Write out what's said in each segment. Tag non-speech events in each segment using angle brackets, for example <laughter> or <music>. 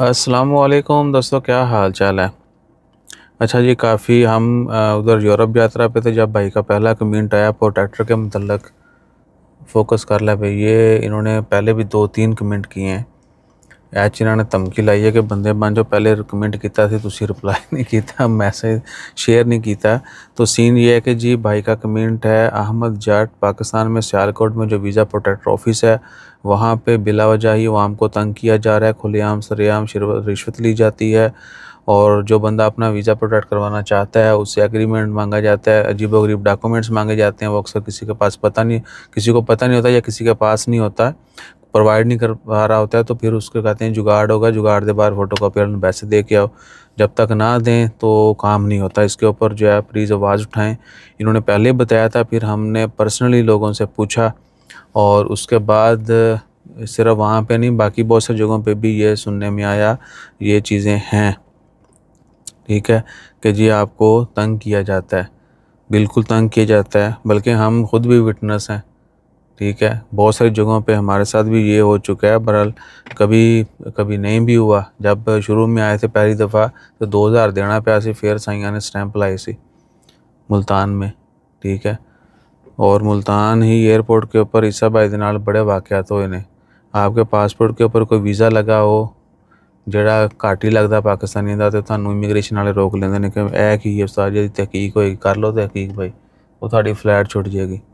वालेकुम दोस्तों क्या हाल चाल है अच्छा जी काफ़ी हम उधर यूरोप यात्रा पे थे जब भाई का पहला कमेंट आया प्रोटेक्टर ट्रैक्टर के मतलब फ़ोकस कर लिया भाई ये इन्होंने पहले भी दो तीन कमेंट किए हैं ਐਚ ਇਹਨਾਂ ਨੇ लाई है कि बंदे ਬੰਦੇ जो पहले ਪਹਿਲੇ किया ਕੀਤਾ ਸੀ ਤੁਸੀਂ ਰਿਪਲਾਈ <laughs> ਨਹੀਂ ਕੀਤਾ शेयर नहीं किया तो सीन ये है कि जी भाई का कमेंट है अहमद जाट पाकिस्तान में सियालकोट में जो वीज़ा प्रोटेक्टर ऑफिस है वहाँ पे बिलावजह ही वाम को तंग किया जा रहा है खुलेआम सरेआम रिश्वत ली जाती है और जो बंदा अपना वीज़ा प्रोटेक्ट करवाना चाहता है उससे एग्रीमेंट मांगा जाता है अजीब वरीब डॉक्यूमेंट्स मांगे जाते हैं वो अक्सर किसी के पास पता नहीं किसी को पता नहीं होता या किसी के पास नहीं होता प्रोवाइड नहीं कर पा रहा होता है तो फिर उसके कहते हैं जुगाड़ होगा जुगाड़ दे बार फोटो कापी और पैसे दे के आओ जब तक ना दें तो काम नहीं होता इसके ऊपर जो है प्लीज़ आवाज़ उठाएं इन्होंने पहले बताया था फिर हमने पर्सनली लोगों से पूछा और उसके बाद सिर्फ वहाँ पे नहीं बाकी बहुत से जगहों पे भी ये सुनने में आया ये चीज़ें हैं ठीक है कि जी आपको तंग किया जाता है बिल्कुल तंग किया जाता है बल्कि हम खुद भी विटनेस हैं ठीक है बहुत सारी जगहों पे हमारे साथ भी ये हो चुका है बहरहाल कभी कभी नहीं भी हुआ जब शुरू में आए थे पहली दफ़ा तो दो हज़ार देना पाया सी फिर साइया ने स्टैंप लाई सी मुल्तान में ठीक है और मुल्तान ही एयरपोर्ट के ऊपर ईसा भाई के बड़े वाक़ात हुए ने आपके पासपोर्ट के ऊपर कोई वीज़ा लगा हो जड़ा घट ही लगता पाकिस्तानी का तो थानू इमीग्रेशन वाले रोक लेंगे ਨੇ की ਇਹ ਕੀ तहकीक हो कर लो ਹੋਏਗੀ ਕਰ ਲਓ ਤਹਿਕੀਕ ਭਾਈ ਉਹ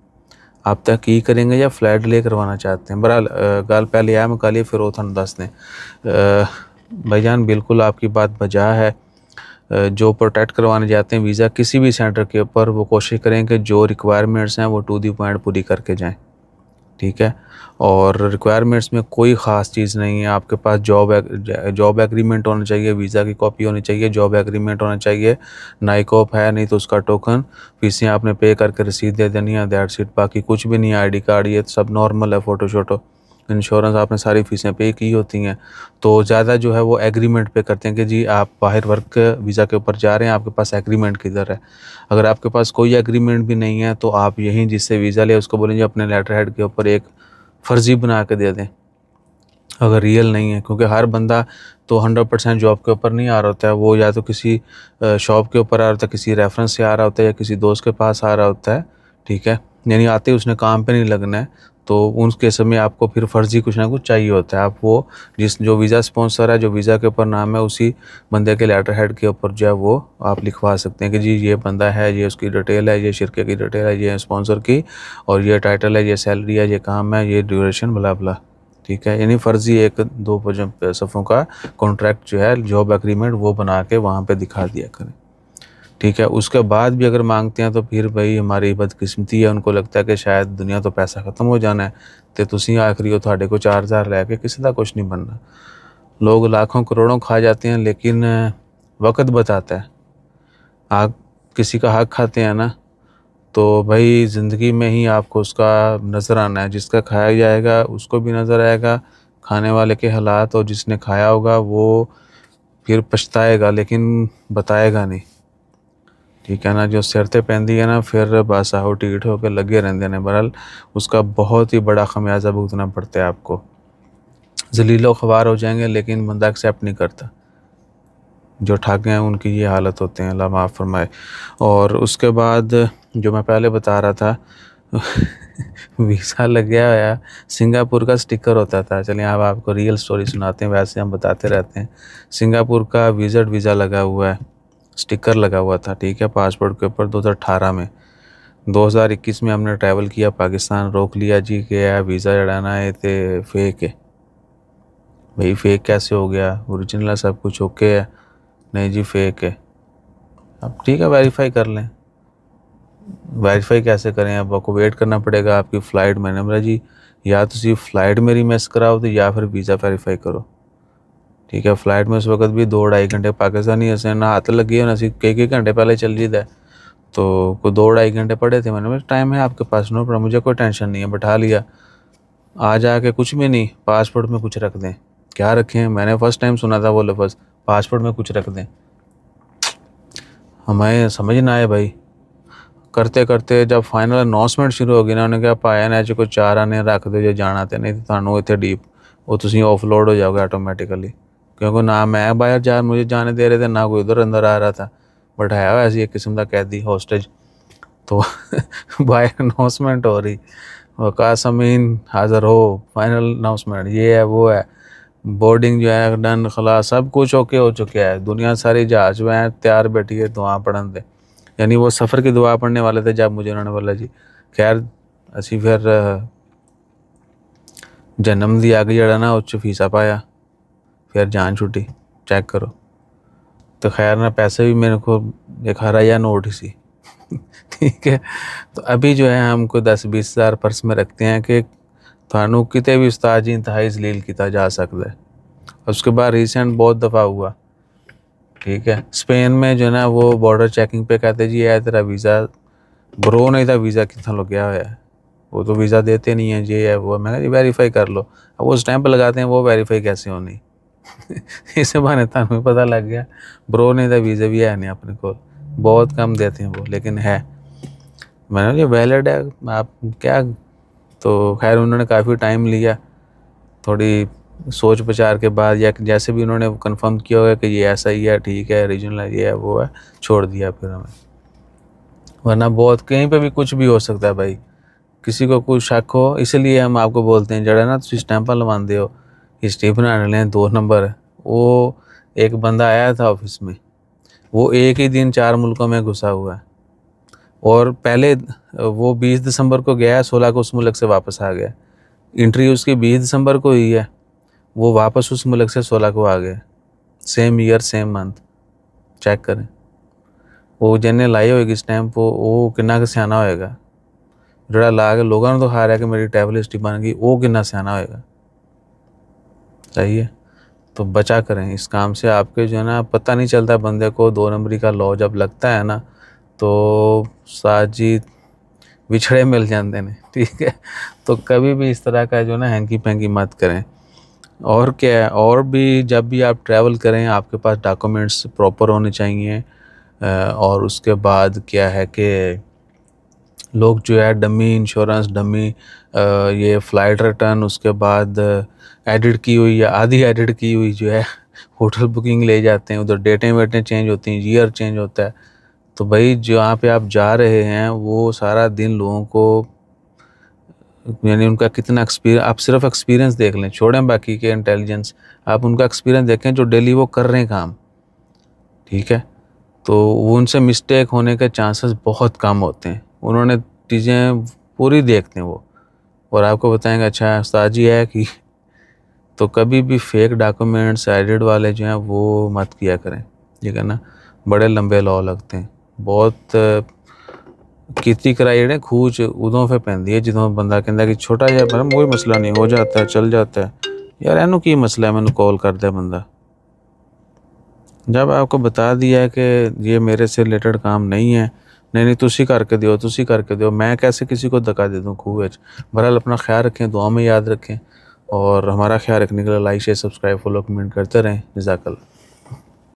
आप तक की करेंगे या फ्लैट डिले करवाना चाहते हैं बरहाल गाल पहले आया मकाली फिर वो थो दस दें भाई जान बिल्कुल आपकी बात बजा है जो प्रोटेक्ट करवाने जाते हैं वीज़ा किसी भी सेंटर के ऊपर वो कोशिश करें कि जो रिक्वायरमेंट्स हैं वो टू दी पॉइंट पूरी करके जाएँ ठीक है और रिक्वायरमेंट्स में कोई ख़ास चीज़ नहीं है आपके पास जॉब जॉब एग्रीमेंट होना चाहिए वीज़ा की कॉपी होनी चाहिए जॉब एग्रीमेंट होना चाहिए नाइकॉप है नहीं तो उसका टोकन फीसें आपने पे करके रसीद दे देनी है दैट सीट बाकी कुछ भी नहीं है आईडी कार्ड ये सब नॉर्मल है फ़ोटो शोटो इंश्योरेंस आपने सारी फीसें पे की होती हैं तो ज़्यादा जो है वो एग्रीमेंट पे करते हैं कि जी आप बाहर वर्क वीज़ा के ऊपर जा रहे हैं आपके पास एग्रीमेंट किधर है अगर आपके पास कोई एग्रीमेंट भी नहीं है तो आप यहीं जिससे वीज़ा ले उसको बोलेंगे अपने लेटर हेड के ऊपर एक फर्जी बना के दे दें अगर रियल नहीं है क्योंकि हर बंदा तो हंड्रेड परसेंट जॉब के ऊपर नहीं आ रहा होता है वो या तो किसी शॉप के ऊपर आ रहा होता है किसी रेफरेंस से आ रहा होता है या किसी दोस्त के पास आ रहा होता है ठीक है यानी आते ही उसने काम पे नहीं लगना है तो उनके समय आपको फिर फर्जी कुछ ना कुछ चाहिए होता है आप वो जिस जो वीज़ा स्पॉन्सर है जो वीज़ा के ऊपर नाम है उसी बंदे के लेटर हेड के ऊपर जो है वो आप लिखवा सकते हैं कि जी ये बंदा है ये उसकी डिटेल है ये शिरके की डिटेल है ये स्पॉन्सर की और ये टाइटल है ये सैलरी है ये काम है ये ड्यूरेशन भला बला ठीक है यानी फ़र्जी एक दो सफ़ों का कॉन्ट्रैक्ट जो है जॉब एग्रीमेंट वो बना के वहाँ पर दिखा दिया करें ठीक है उसके बाद भी अगर मांगते हैं तो फिर भाई हमारी बदकिस्मती है उनको लगता है कि शायद दुनिया तो पैसा ख़त्म हो जाना है तो आखिरी हो थोड़े को चार हज़ार ला के किसी का कुछ नहीं बनना लोग लाखों करोड़ों खा जाते हैं लेकिन वक्त बताता है आप किसी का हक खाते हैं ना तो भाई ज़िंदगी में ही आपको उसका नज़र आना है जिसका खाया जाएगा उसको भी नज़र आएगा खाने वाले के हालात और जिसने खाया होगा वो फिर पछताएगा लेकिन बताएगा नहीं ठीक है ना जो सिरते पहनती है ना फिर आओ टिकट होकर लगे रहते हैं बहरहाल उसका बहुत ही बड़ा खमियाजा भुगतना पड़ता है आपको जलीलो खबार हो जाएंगे लेकिन बंदा एक्सेप्ट नहीं करता जो ठाके हैं उनकी ये हालत होते हैं अल्लाह माफ़ फरमाए और उसके बाद जो मैं पहले बता रहा था <laughs> वीज़ा लग गया है सिंगापुर का स्टिकर होता था चलिए अब आपको रियल स्टोरी सुनाते हैं वैसे हम बताते रहते हैं सिंगापुर का विज़ट वीज़ा लगा हुआ है स्टिकर लगा हुआ था ठीक है पासपोर्ट के ऊपर 2018 में 2021 में हमने ट्रैवल किया पाकिस्तान रोक लिया जी गया वीज़ा जड़ाना है थे फेक है भाई फेक कैसे हो गया ओरिजिनल सब कुछ ओके है नहीं जी फेक है अब ठीक है वेरीफाई कर लें वेरीफाई कैसे करें अब आपको वेट करना पड़ेगा आपकी फ़्लाइट मैंने बोला जी या तो फ्लाइट मेरी मिस कराओ तो या फिर वीज़ा वेरीफाई करो ठीक है फ्लाइट में उस वक्त भी दो ढाई घंटे पाकिस्तानी ना हाथ लगी है ना कई कई घंटे पहले चल जीता है तो कोई दो ढाई घंटे पड़े थे मैंने टाइम है आपके पास नो पर मुझे कोई टेंशन नहीं है बैठा लिया जा के कुछ भी नहीं पासपोर्ट में कुछ रख दें क्या रखें मैंने फ़र्स्ट टाइम सुना था वो लफज पासपोर्ट में कुछ रख दें हमें समझ ना आए भाई करते करते जब फाइनल अनाउंसमेंट शुरू हो गई ना उन्हें क्या पाया ना जो कोई चार आने रख दो जो जाना थे तो नहीं तो थानू इतने डीप वो तुम ऑफलोड हो जाओगे ऑटोमेटिकली क्योंकि ना मैं बाहर जा मुझे जाने दे रहे थे ना कोई उधर अंदर आ रहा था बैठाया ऐसी एक किस्म का कैदी हॉस्टेज तो बाय <laughs> अनाउंसमेंट हो रही वकासमीन हाजिर हो फाइनल अनाउंसमेंट ये है वो है बोर्डिंग जो है डन खला सब कुछ ओके हो चुका है दुनिया सारी जहाज में है तैयार बैठी है दुआ पढ़न दे यानी वो सफ़र की दुआ पढ़ने वाले थे जब मुझे उन्होंने बोला जी खैर असी फिर जन्म दी आगे जड़ा ना उस फीसा पाया यार जान छुट्टी चेक करो तो खैर ना पैसे भी मेरे को एक या नोट सी ठीक है तो अभी जो है हमको दस बीस हज़ार पर्स में रखते हैं कि थानू कितने भी उस्ताद जी इंतहाई जलील किया जा सकता है उसके बाद रिसेंट बहुत दफ़ा हुआ ठीक है स्पेन में जो है ना वो बॉर्डर चेकिंग पे कहते जी है तेरा वीज़ा ब्रो नहीं था वीज़ा कितना लग गया है वो तो वीज़ा देते नहीं है ये है वो मैं वेरीफाई कर लो अब वो स्टैंप लगाते हैं वो वेरीफाई कैसे होनी <laughs> इस बहाने तुम्हें पता लग गया ब्रो ने तो वीज़ा भी है नहीं अपने को बहुत कम देते हैं वो लेकिन है मैंने ये वैलिड है आप क्या तो खैर उन्होंने काफ़ी टाइम लिया थोड़ी सोच विचार के बाद या जैसे भी उन्होंने कंफर्म किया होगा कि ये ऐसा ही है ठीक है रीजनल ये है वो है छोड़ दिया फिर हमें वरना बहुत कहीं पे भी कुछ भी हो सकता है भाई किसी को कुछ शक हो इसलिए हम आपको बोलते हैं जड़ा ना तुम स्टैंपा लवाते हो हिस्ट्री बनाने लें दो नंबर वो एक बंदा आया था ऑफिस में वो एक ही दिन चार मुल्कों में घुसा हुआ है और पहले वो 20 दिसंबर को गया सोलह को उस मुल्क से वापस आ गया इंट्री उसकी 20 दिसंबर को हुई है वो वापस उस मुल्क से सोलह को आ गया same year same month check करें वो जिन्हें लाई होगी इस टाइम वो वो किन्ना स्याना होएगा जोड़ा ला के लोगों ने ਦਿਖਾ तो ਰਿਹਾ है कि मेरी ਹਿਸਟਰੀ बन गई वो ਕਿੰਨਾ सियाना होएगा चाहिए तो बचा करें इस काम से आपके जो है ना पता नहीं चलता बंदे को दो नंबरी का लॉ जब लगता है ना तो साजी बिछड़े मिल जाते हैं <laughs> ठीक है तो कभी भी इस तरह का जो ना हैंकी पैंकी मत करें और क्या है और भी जब भी आप ट्रैवल करें आपके पास डॉक्यूमेंट्स प्रॉपर होने चाहिए और उसके बाद क्या है कि लोग जो है डमी इंश्योरेंस डमी ये फ़्लाइट रिटर्न उसके बाद एडिट की हुई या आधी एडिट की हुई जो है होटल <laughs> बुकिंग ले जाते हैं उधर डेटें वेटें चेंज होती हैं ईयर चेंज होता है तो भाई जहाँ पे आप जा रहे हैं वो सारा दिन लोगों को यानी उनका कितना एक्सपीरियंस आप सिर्फ एक्सपीरियंस देख लें छोड़ें बाकी के इंटेलिजेंस आप उनका एक्सपीरियंस देखें जो डेली वो कर रहे हैं काम ठीक है तो उनसे मिस्टेक होने के चांसेस बहुत कम होते हैं उन्होंने चीज़ें पूरी देखते हैं वो और आपको बताएंगे अच्छा उस्ताद जी है कि <laughs> तो कभी भी फेक डॉक्यूमेंट्स एडिड वाले जो हैं वो मत किया करें ठीक है ना बड़े लंबे लॉ लगते हैं बहुत कराई ਕੀਤੀ उदों फिर ਖੂਚ है ਫੇ ਪੈਂਦੀ ਹੈ कि छोटा जहा ਕਿ कोई मसला नहीं हो जाता है चल जाता है यार इनू की मसला है मैं कॉल कर दिया बंदा जब आपको बता दिया है कि ये मेरे से रिलेटेड काम नहीं है नहीं नहीं तुम करके दियो तुम करके दियो मैं कैसे किसी को धक्का दे दूँ खूह एच बहरहाल अपना ख्याल रखें दुआ में याद रखें और हमारा ख्याल रखने के लिए like share subscribe follow comment करते रहें जजाकल्ला